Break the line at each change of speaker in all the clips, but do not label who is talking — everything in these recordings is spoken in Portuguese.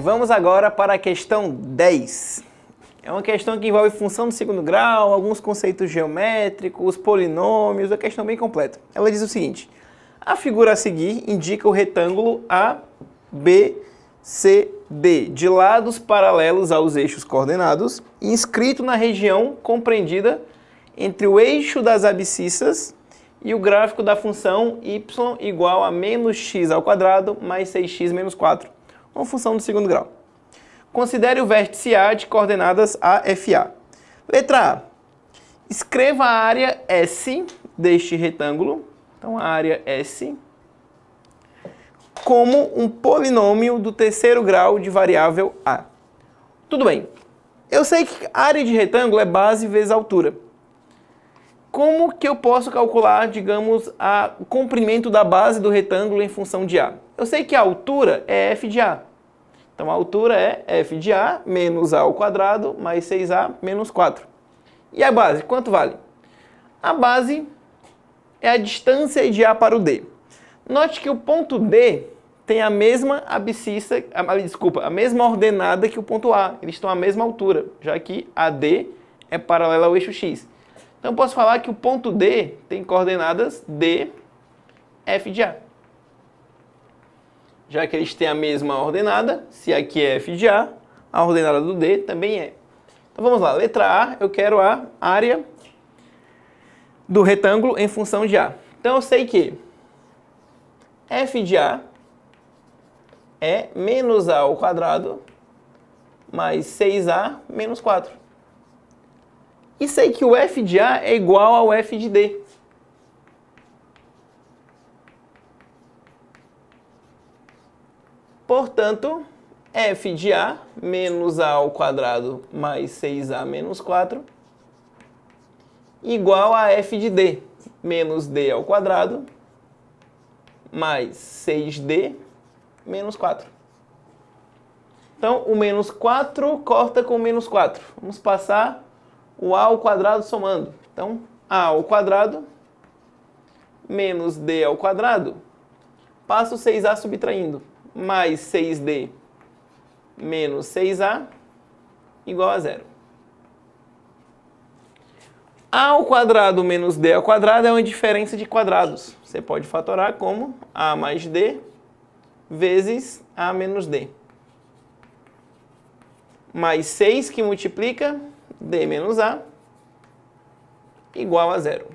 vamos agora para a questão 10. É uma questão que envolve função do segundo grau, alguns conceitos geométricos, polinômios, é uma questão bem completa. Ela diz o seguinte: a figura a seguir indica o retângulo ABCD, de lados paralelos aos eixos coordenados, inscrito na região compreendida entre o eixo das abscissas e o gráfico da função y igual a menos x ao quadrado mais 6x menos 4 uma função do segundo grau. Considere o vértice A de coordenadas A, F, A. Letra A. Escreva a área S deste retângulo, então a área S, como um polinômio do terceiro grau de variável A. Tudo bem. Eu sei que área de retângulo é base vezes altura. Como que eu posso calcular, digamos, a, o comprimento da base do retângulo em função de A? Eu sei que a altura é f de A. Então a altura é f de A menos A ao quadrado mais 6A menos 4. E a base, quanto vale? A base é a distância de A para o D. Note que o ponto D tem a mesma abscissa, a, desculpa, a mesma ordenada que o ponto A. Eles estão à mesma altura, já que AD é paralela ao eixo X. Então eu posso falar que o ponto D tem coordenadas D, F de A. Já que eles têm a mesma ordenada, se aqui é F de A, a ordenada do D também é. Então vamos lá, letra A, eu quero a área do retângulo em função de A. Então eu sei que F de A é menos A ao quadrado mais 6A menos 4 e sei que o f de A é igual ao f de D. Portanto, f de A menos A ao quadrado mais 6A menos 4 igual a f de D menos D ao quadrado mais 6D menos 4. Então, o menos 4 corta com o menos 4. Vamos passar o a ao quadrado somando. Então, a ao quadrado menos d ao quadrado, passo o 6a subtraindo, mais 6d menos 6a igual a zero. A ao quadrado menos d ao quadrado é uma diferença de quadrados. Você pode fatorar como a mais d vezes a menos d. Mais 6 que multiplica d menos a igual a zero.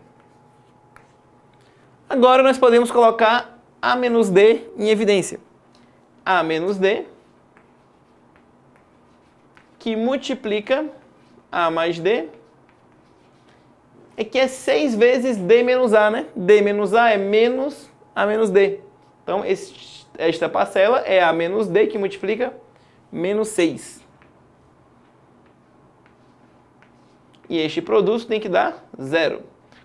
Agora nós podemos colocar a menos d em evidência. a menos d que multiplica a mais d é que é 6 vezes d menos a, né? d menos a é menos a menos d. Então, esta parcela é a menos d que multiplica menos 6. e este produto tem que dar zero.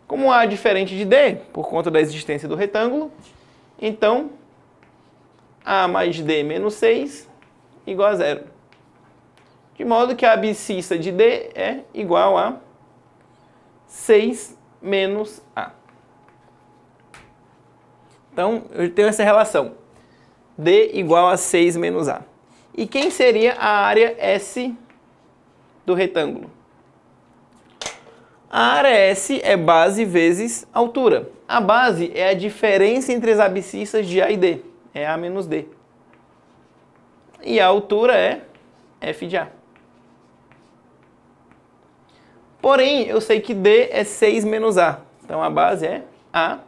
Como A é diferente de D, por conta da existência do retângulo, então A mais D menos 6 igual a zero. De modo que a abscissa de D é igual a 6 menos A. Então, eu tenho essa relação. D igual a 6 menos A. E quem seria a área S do retângulo? A área S é base vezes altura. A base é a diferença entre as abscissas de A e D, é A menos D. E a altura é F de A. Porém, eu sei que D é 6 menos A. Então a base é A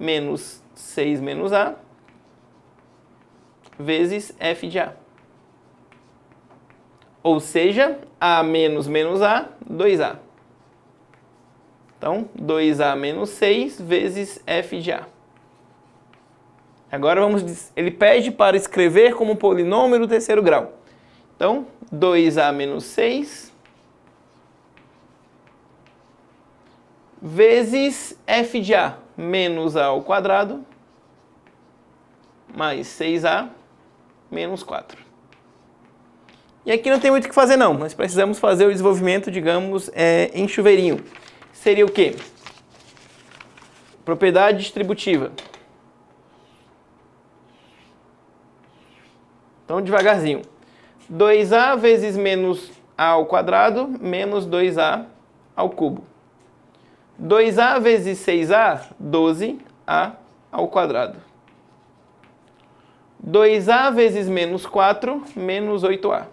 menos 6 menos A vezes F de A. Ou seja, A menos menos A, 2A. Então, 2A menos 6 vezes f de A. Agora vamos, ele pede para escrever como polinômio do terceiro grau. Então, 2A menos 6 vezes f de A menos A ao quadrado mais 6A menos 4. E aqui não tem muito o que fazer não, nós precisamos fazer o desenvolvimento, digamos, é, em chuveirinho seria o quê? Propriedade distributiva. Então, devagarzinho. 2a vezes menos a ao quadrado, menos 2a ao cubo. 2a vezes 6a, 12a ao quadrado. 2a vezes menos 4, menos 8a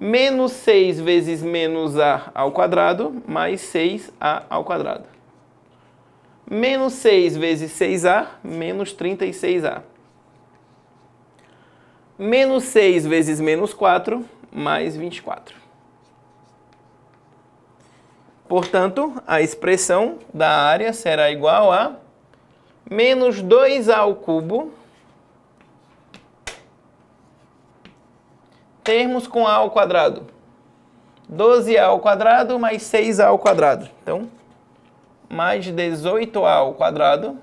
menos 6 vezes menos a ao quadrado, mais 6a ao quadrado. Menos 6 vezes 6a, menos 36a. Menos 6 vezes menos 4, mais 24. Portanto, a expressão da área será igual a menos 2a ao cubo termos com a ao quadrado. 12a ao quadrado mais 6a ao quadrado. Então, mais 18a ao quadrado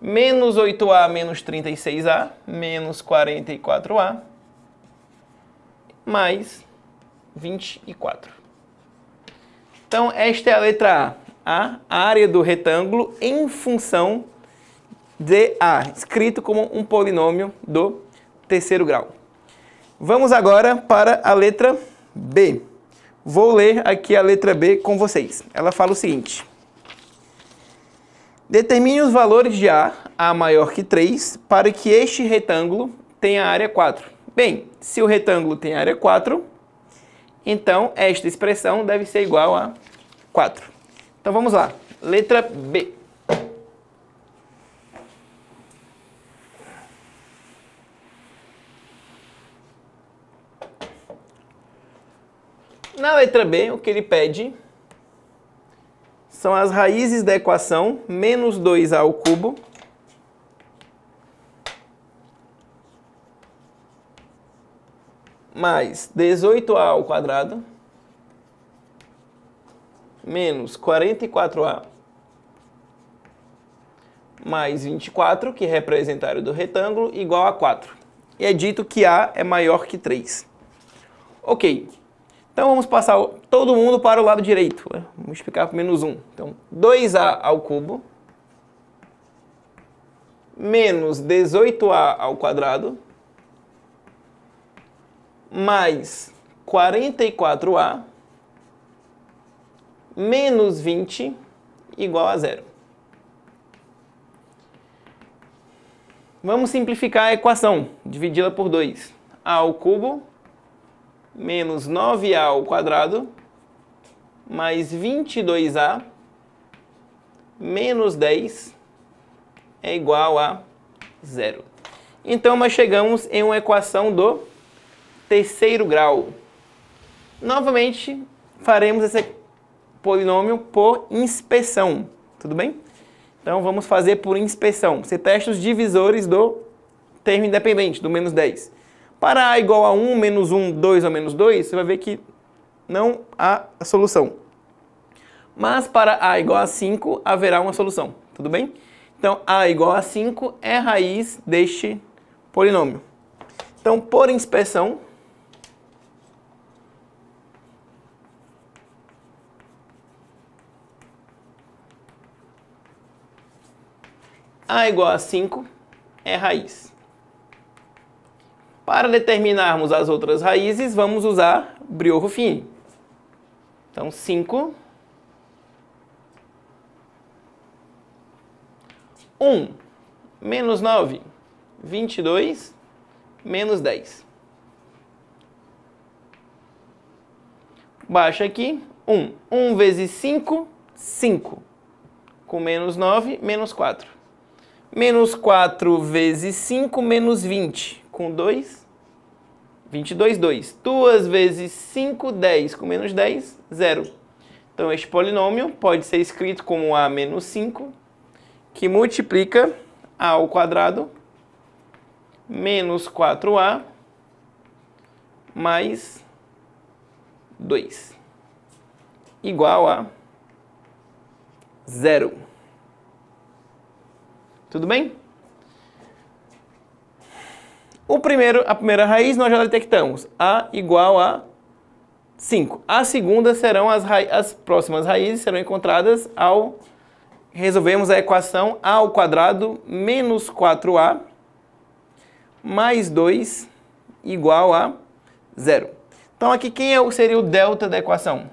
menos 8a menos 36a menos 44a mais 24. Então, esta é a letra A, a área do retângulo em função de A, escrito como um polinômio do terceiro grau. Vamos agora para a letra B. Vou ler aqui a letra B com vocês. Ela fala o seguinte. Determine os valores de A, A maior que 3, para que este retângulo tenha área 4. Bem, se o retângulo tem área 4, então esta expressão deve ser igual a 4. Então vamos lá. Letra B. Na letra B, o que ele pede são as raízes da equação menos 2a ao cubo mais 18a ao quadrado menos 44a mais 24, que representa a área do retângulo, igual a 4. E é dito que A é maior que 3. Ok. Então vamos passar todo mundo para o lado direito. Vamos explicar com menos 1. Então 2a ao cubo menos 18a ao quadrado mais 44a menos 20 igual a zero. Vamos simplificar a equação, dividi-la por 2. a ao cubo menos 9a ao quadrado mais 22a menos 10 é igual a zero. Então, nós chegamos em uma equação do terceiro grau. Novamente, faremos esse polinômio por inspeção, tudo bem? Então, vamos fazer por inspeção. Você testa os divisores do termo independente, do menos 10 para A igual a 1, menos 1, 2 ou menos 2, você vai ver que não há solução. Mas para A igual a 5, haverá uma solução, tudo bem? Então, A igual a 5 é a raiz deste polinômio. Então, por inspeção, A igual a 5 é raiz. Para determinarmos as outras raízes, vamos usar brioco fino. Então, 5. 1. Menos 9. 22. Menos 10. Baixa aqui. 1. 1 vezes 5, 5. Com menos 9, menos 4. Menos 4 vezes 5, menos 20 com 2, 22, 2. 2 vezes 5, 10. Com menos 10, 0. Então, este polinômio pode ser escrito como a menos 5, que multiplica a ao quadrado menos 4a mais 2 igual a 0. Tudo bem? O primeiro, a primeira raiz nós já detectamos. A igual a 5. A segunda serão as, as próximas raízes, serão encontradas ao resolvermos a equação a ao quadrado menos 4a mais 2 igual a 0. Então aqui quem é, seria o delta da equação?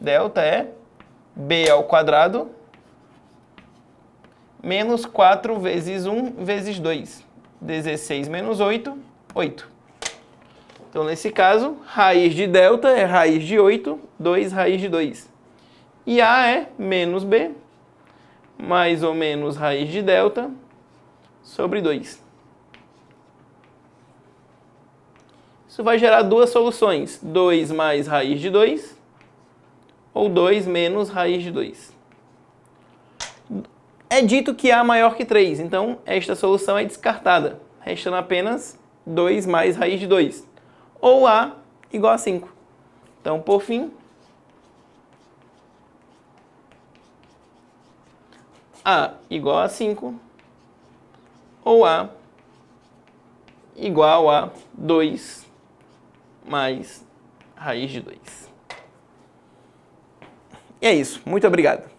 Delta é b ao quadrado menos 4 vezes 1 vezes 2. 16 menos 8, 8. Então, nesse caso, raiz de delta é raiz de 8, 2 raiz de 2. E A é menos B, mais ou menos raiz de delta, sobre 2. Isso vai gerar duas soluções, 2 mais raiz de 2, ou 2 menos raiz de 2 é dito que A maior que 3, então esta solução é descartada, restando apenas 2 mais raiz de 2, ou A igual a 5. Então, por fim, A igual a 5, ou A igual a 2 mais raiz de 2. E é isso. Muito obrigado.